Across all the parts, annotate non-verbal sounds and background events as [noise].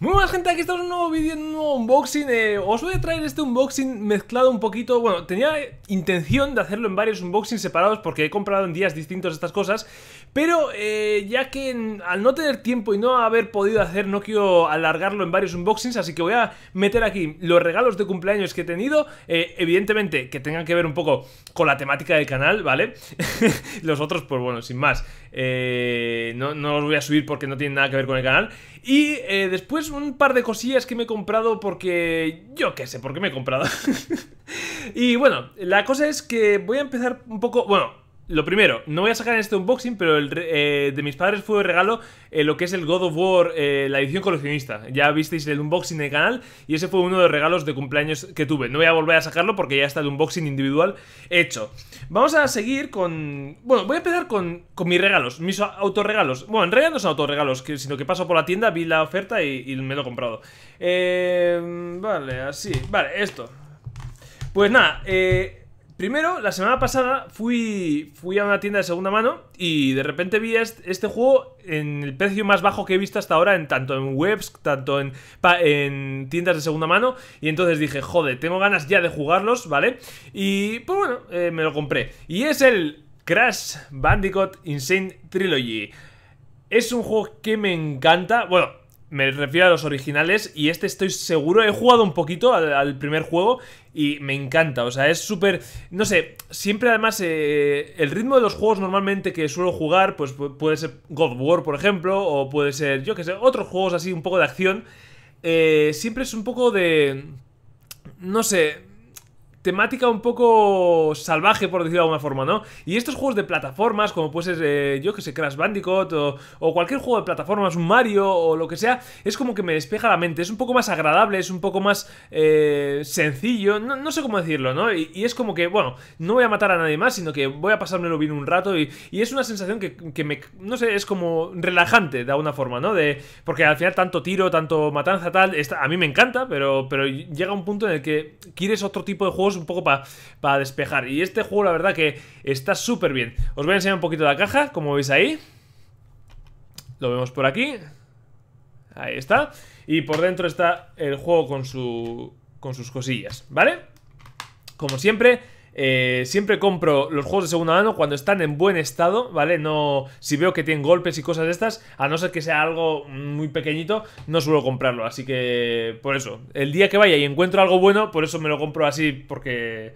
Muy buenas gente, aquí estamos en un nuevo vídeo, un nuevo unboxing eh, Os voy a traer este unboxing mezclado un poquito Bueno, tenía intención de hacerlo en varios unboxings separados Porque he comprado en días distintos estas cosas Pero eh, ya que al no tener tiempo y no haber podido hacer No quiero alargarlo en varios unboxings Así que voy a meter aquí los regalos de cumpleaños que he tenido eh, Evidentemente que tengan que ver un poco con la temática del canal, ¿vale? [laughs] los otros, pues bueno, sin más no, no los voy a subir porque no tienen nada que ver con el canal Y después un par de cosillas que me he comprado porque... Yo qué sé, porque me he comprado. [laughs] y bueno, la cosa es que voy a empezar un poco... Bueno, lo primero, no voy a sacar en este unboxing, pero el, eh, de mis padres fue el regalo eh, lo que es el God of War, eh, la edición coleccionista. Ya visteis el unboxing del canal y ese fue uno de los regalos de cumpleaños que tuve. No voy a volver a sacarlo porque ya está el unboxing individual hecho. Vamos a seguir con... Bueno, voy a empezar con, con mis regalos, mis autorregalos. Bueno, en realidad no son autorregalos, sino que paso por la tienda, vi la oferta y, me lo he comprado. vale, así. Vale, esto. Pues nada, eh... Primero, la semana pasada fui, fui a una tienda de segunda mano y de repente vi este, juego en el precio más bajo que he visto hasta ahora, tanto en webs, tanto en, tiendas de segunda mano. Y entonces dije, joder, tengo ganas ya de jugarlos, ¿vale? Y pues bueno, eh, me lo compré. Y es el Crash Bandicoot Insane Trilogy. Es un juego que me encanta. Bueno, me refiero a los originales y este estoy seguro, he jugado un poquito al, primer juego y me encanta, o sea, es súper, no sé, siempre además eh, el ritmo de los juegos normalmente que suelo jugar, pues puede ser God of War, por ejemplo, o puede ser, yo qué sé, otros juegos así un poco de acción, eh, siempre es un poco de, no sé, temática un poco salvaje, por decirlo de alguna forma, ¿no? Y estos juegos de plataformas, como pues es, eh, yo que sé, Crash Bandicoot o, cualquier juego de plataformas, un Mario o lo que sea, es como que me despeja la mente, es un poco más agradable, es un poco más eh, sencillo, no, sé cómo decirlo, ¿no? Y, es como que, bueno, no voy a matar a nadie más, sino que voy a pasármelo bien un rato y, es una sensación que, me, no sé, es como relajante de alguna forma, ¿no? De, porque al final tanto tiro, tanto matanza, tal, a mí me encanta, pero, pero llega un punto en el que quieres otro tipo de juegos un poco para despejar. Y este juego la verdad que está súper bien. Os voy a enseñar un poquito la caja, como veis ahí. Lo vemos por aquí. Ahí está. Y por dentro está el juego con, su, con sus cosillas, ¿vale? Como siempre, eh, siempre compro los juegos de segunda mano cuando están en buen estado, ¿vale? No, si veo que tienen golpes y cosas de estas, a no ser que sea algo muy pequeñito, no suelo comprarlo. Así que, por eso, el día que vaya y encuentro algo bueno, por eso me lo compro así, porque,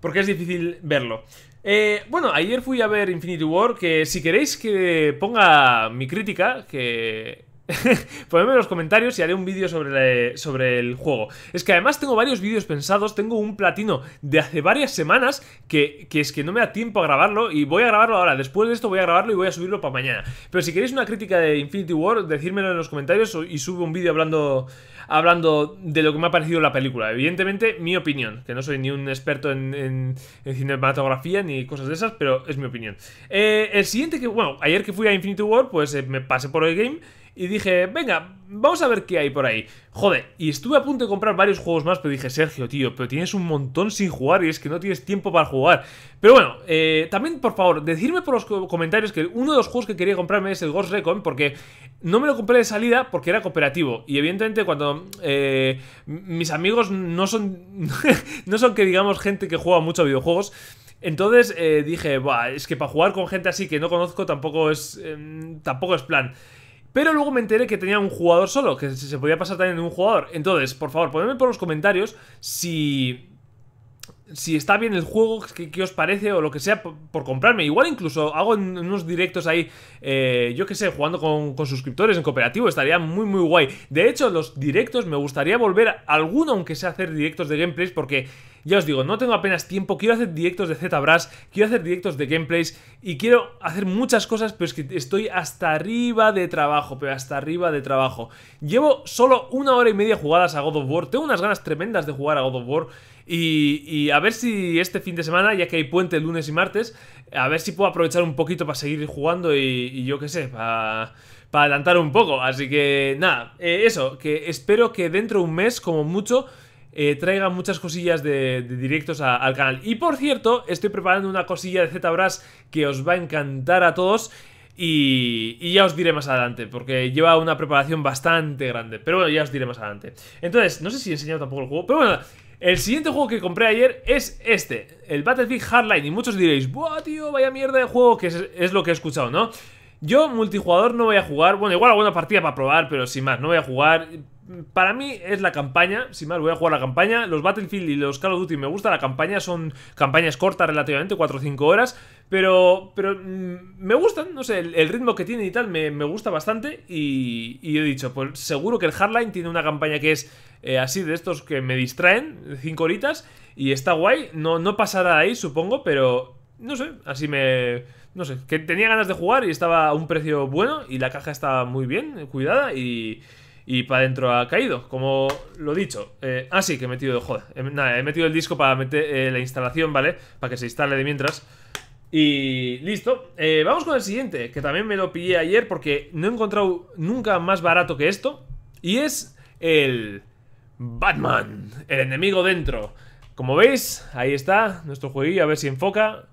porque es difícil verlo. Eh, bueno, ayer fui a ver Infinity War, que si queréis que ponga mi crítica, que [laughs] Ponedme en los comentarios y haré un vídeo sobre, sobre, el juego. Es que además tengo varios vídeos pensados, tengo un platino de hace varias semanas que, es que no me da tiempo a grabarlo y voy a grabarlo ahora. Después de esto voy a grabarlo y voy a subirlo para mañana. Pero si queréis una crítica de Infinity War, decírmelo en los comentarios y subo un vídeo hablando, hablando de lo que me ha parecido la película. Evidentemente, mi opinión, que no soy ni un experto en, cinematografía ni cosas de esas, pero es mi opinión. Eh, el siguiente que, bueno, ayer que fui a Infinity War, pues eh, me pasé por el game y dije, venga, vamos a ver qué hay por ahí. Joder, y estuve a punto de comprar varios juegos más, pero dije, Sergio, tío, pero tienes un montón sin jugar y es que no tienes tiempo para jugar. Pero bueno, eh, también, por favor, decirme por los comentarios que uno de los juegos que quería comprarme es el Ghost Recon, porque no me lo compré de salida porque era cooperativo. Y evidentemente cuando eh, mis amigos no son, [laughs] no son que digamos gente que juega mucho a videojuegos, entonces eh, dije, Buah, es que para jugar con gente así que no conozco tampoco es, em, tampoco es plan. Pero luego me enteré que tenía un jugador solo, que se podía pasar también de un jugador. Entonces, por favor, ponedme por los comentarios si si está bien el juego, qué, os parece o lo que sea, por, comprarme. Igual incluso hago unos directos ahí, eh, yo qué sé, jugando con, con, suscriptores en cooperativo, estaría muy muy guay. De hecho, los directos me gustaría volver a alguno, aunque sea hacer directos de gameplays, porque ya os digo, no tengo apenas tiempo, quiero hacer directos de ZBrush, quiero hacer directos de gameplays y quiero hacer muchas cosas, pero es que estoy hasta arriba de trabajo, pero hasta arriba de trabajo. Llevo solo una hora y media jugadas a God of War, tengo unas ganas tremendas de jugar a God of War. Y, a ver si este fin de semana, ya que hay puente lunes y martes, a ver si puedo aprovechar un poquito para seguir jugando y, yo qué sé, para, adelantar un poco. Así que nada, eh, eso, que espero que dentro de un mes, como mucho, eh, traiga muchas cosillas de, directos al canal. Y por cierto, estoy preparando una cosilla de ZBrush que os va a encantar a todos. Y, ya os diré más adelante, porque lleva una preparación bastante grande. Pero bueno, ya os diré más adelante. Entonces, no sé si he enseñado tampoco el juego, pero bueno, el siguiente juego que compré ayer es este, el Battlefield Hardline. Y muchos diréis, ¡buah, tío, vaya mierda de juego! Que es, es lo que he escuchado, ¿no? Yo multijugador no voy a jugar, bueno, igual alguna partida para probar, pero sin más, no voy a jugar para mí es la campaña, sin más, voy a jugar la campaña. Los Battlefield y los Call of Duty me gusta la campaña, son campañas cortas relativamente, 4 o 5 horas, pero, pero mm, me gustan, no sé, el, ritmo que tiene y tal me, gusta bastante y, he dicho, pues seguro que el Hardline tiene una campaña que es eh, así de estos que me distraen, 5 horitas, y está guay, no, no pasará ahí supongo, pero no sé, así me... No sé, que tenía ganas de jugar y estaba a un precio bueno y la caja estaba muy bien, cuidada y y para dentro ha caído, como lo he dicho. Eh, ah, sí, que he metido, joder, nada, he metido el disco para meter eh, la instalación, ¿vale? Para que se instale de mientras. Y listo, eh, vamos con el siguiente, que también me lo pillé ayer porque no he encontrado nunca más barato que esto. Y es el Batman, el enemigo dentro. Como veis, ahí está nuestro jueguillo, a ver si enfoca.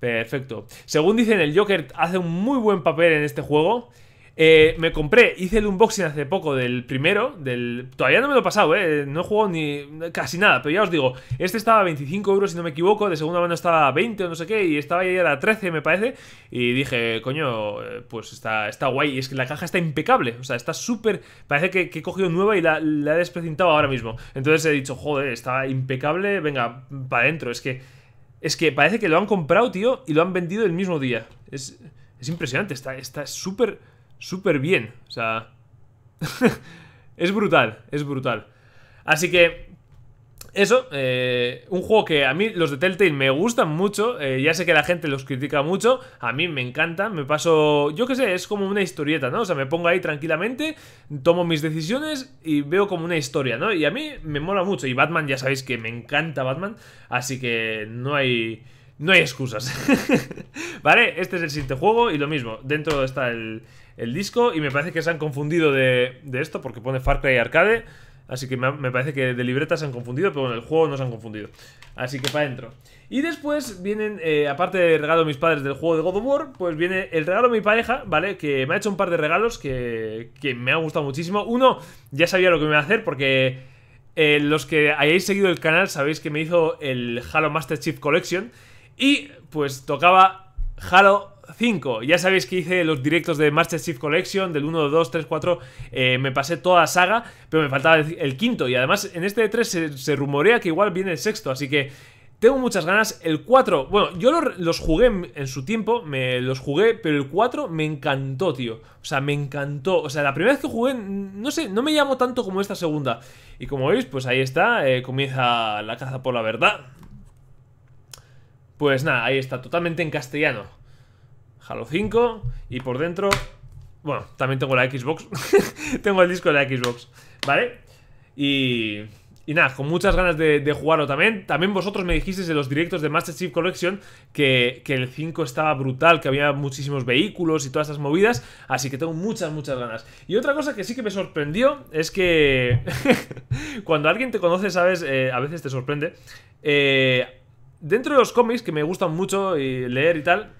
Perfecto. Según dicen, el Joker hace un muy buen papel en este juego. Eh, me compré, hice el unboxing hace poco del primero, del... Todavía no me lo he pasado, eh. No he jugado ni casi nada, pero ya os digo, este estaba a 25 euros si no me equivoco, de segunda mano estaba a 20 o no sé qué, y estaba ya a 13 me parece, y dije, coño, eh, pues está, está guay, y es que la caja está impecable, o sea, está súper... Parece que, he cogido nueva y la, he desprecintado ahora mismo. Entonces he dicho, joder, está impecable, venga, para adentro, es que... Es que parece que lo han comprado, tío, y lo han vendido el mismo día. Es, es impresionante, está súper súper bien. O sea, [laughs] es brutal, es brutal. Así que eso, eh, un juego que a mí los de Telltale me gustan mucho, eh, ya sé que la gente los critica mucho, a mí me encanta, me paso, yo qué sé, es como una historieta, ¿no? O sea, me pongo ahí tranquilamente, tomo mis decisiones y veo como una historia, ¿no? Y a mí me mola mucho, y Batman ya sabéis que me encanta Batman, así que no hay... No hay excusas. [laughs] vale, este es el siguiente juego y lo mismo, dentro está el, el disco y me parece que se han confundido de, esto porque pone Far Cry Arcade. Así que me, parece que de libreta se han confundido, pero en el juego no se han confundido. Así que para adentro. Y después vienen, eh, aparte del regalo de mis padres del juego de God of War, pues viene el regalo de mi pareja, ¿vale? Que me ha hecho un par de regalos que, que me ha gustado muchísimo. Uno, ya sabía lo que me iba a hacer porque eh, los que hayáis seguido el canal sabéis que me hizo el Halo Master Chief Collection. Y pues tocaba Halo 5. Ya sabéis que hice los directos de Master Chief Collection, del 1, 2, 3, 4. me pasé toda la saga, pero me faltaba el, quinto. Y además, en este de 3 se, rumorea que igual viene el sexto, así que tengo muchas ganas. El 4, bueno, yo los jugué en su tiempo, me los jugué, pero el 4 me encantó, tío. O sea, me encantó. O sea, la primera vez que jugué, no sé, no me llamó tanto como esta segunda. Y como veis, pues ahí está, eh, comienza la caza por la verdad. Pues nada, ahí está, totalmente en castellano. Halo 5 y por dentro... Bueno, también tengo la Xbox. [laughs] tengo el disco de la Xbox, ¿vale? Y... Y nada, con muchas ganas de, jugarlo también. También vosotros me dijisteis en los directos de Master Chief Collection que, el 5 estaba brutal, que había muchísimos vehículos y todas esas movidas. Así que tengo muchas, muchas ganas. Y otra cosa que sí que me sorprendió es que [laughs] cuando alguien te conoce, sabes, eh, a veces te sorprende. Eh, dentro de los cómics, que me gustan mucho y leer y tal,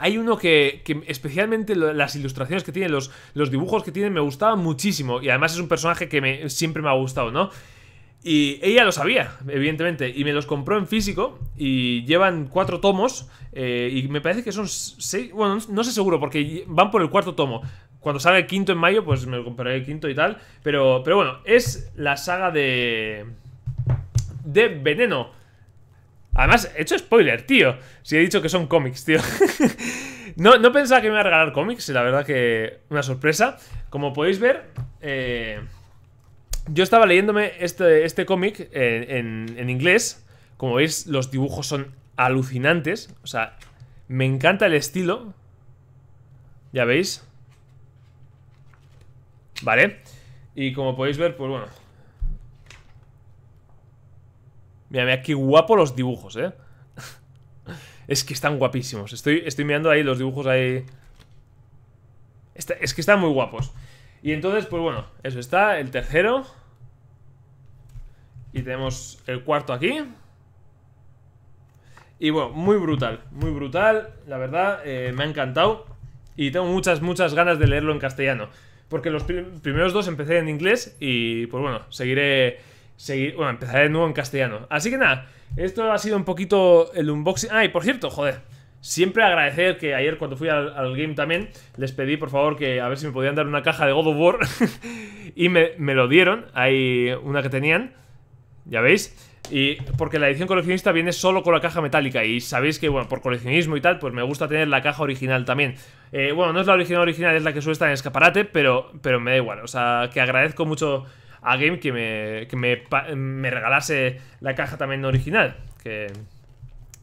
hay uno que, especialmente las ilustraciones que tiene, los, los dibujos que tiene, me gustaban muchísimo. Y además es un personaje que siempre me ha gustado, ¿no? Y ella lo sabía, evidentemente, y me los compró en físico y llevan cuatro tomos eh, y me parece que son seis, bueno, no sé seguro porque van por el cuarto tomo. Cuando salga el quinto en mayo, pues me lo compraré el quinto y tal, pero, pero bueno, es la saga de... de Veneno. Además, he hecho spoiler, tío. Si he dicho que son cómics, tío. [laughs] no, pensaba que me iba a regalar cómics, la verdad que una sorpresa. Como podéis ver, eh, yo estaba leyéndome este, este cómic en inglés. Como veis, los dibujos son alucinantes. O sea, me encanta el estilo. Ya veis. Vale. Y como podéis ver, pues bueno, Mira, mira qué guapo los dibujos, ¿eh? [laughs] es que están guapísimos. Estoy, estoy mirando ahí los dibujos ahí. es que están muy guapos. Y entonces, pues bueno, eso está, el tercero. Y tenemos el cuarto aquí. Y bueno, muy brutal, muy brutal, la verdad, eh, me ha encantado. Y tengo muchas, muchas ganas de leerlo en castellano. Porque los primeros dos empecé en inglés y pues bueno, seguiré seguir, bueno, empezaré de nuevo en castellano. Así que nada, esto ha sido un poquito el unboxing. Ah, y por cierto, joder, siempre agradecer que ayer cuando fui al, game también, les pedí por favor que a ver si me podían dar una caja de God of War. [laughs] y me, lo dieron, hay una que tenían, ya veis. Y porque la edición coleccionista viene solo con la caja metálica y sabéis que, bueno, por coleccionismo y tal, pues me gusta tener la caja original también. Eh, bueno, no es la original original, es la que suele estar en escaparate, pero, pero me da igual. O sea, que agradezco mucho a Game que me, que me, regalase la caja también original. Que,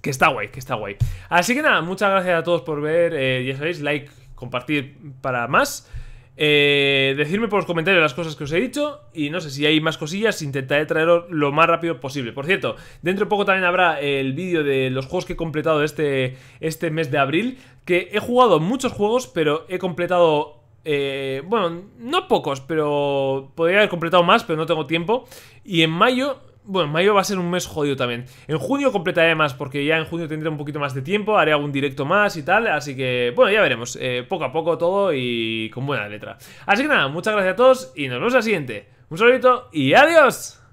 está guay, que está guay. Así que nada, muchas gracias a todos por ver. Eh, ya sabéis, like, compartir para más. Eh, decirme por los comentarios las cosas que os he dicho. Y no sé si hay más cosillas, intentaré traeros lo más rápido posible. Por cierto, dentro de poco también habrá el vídeo de los juegos que he completado este, este mes de abril. Que he jugado muchos juegos, pero he completado eh, bueno, no pocos, pero podría haber completado más, pero no tengo tiempo. Y en mayo, bueno, mayo va a ser un mes jodido también. En junio completaré más, porque ya en junio tendré un poquito más de tiempo, haré algún directo más y tal. Así que, bueno, ya veremos. Eh, poco a poco todo y con buena letra. Así que nada, muchas gracias a todos y nos vemos en la siguiente. Un saludito y adiós.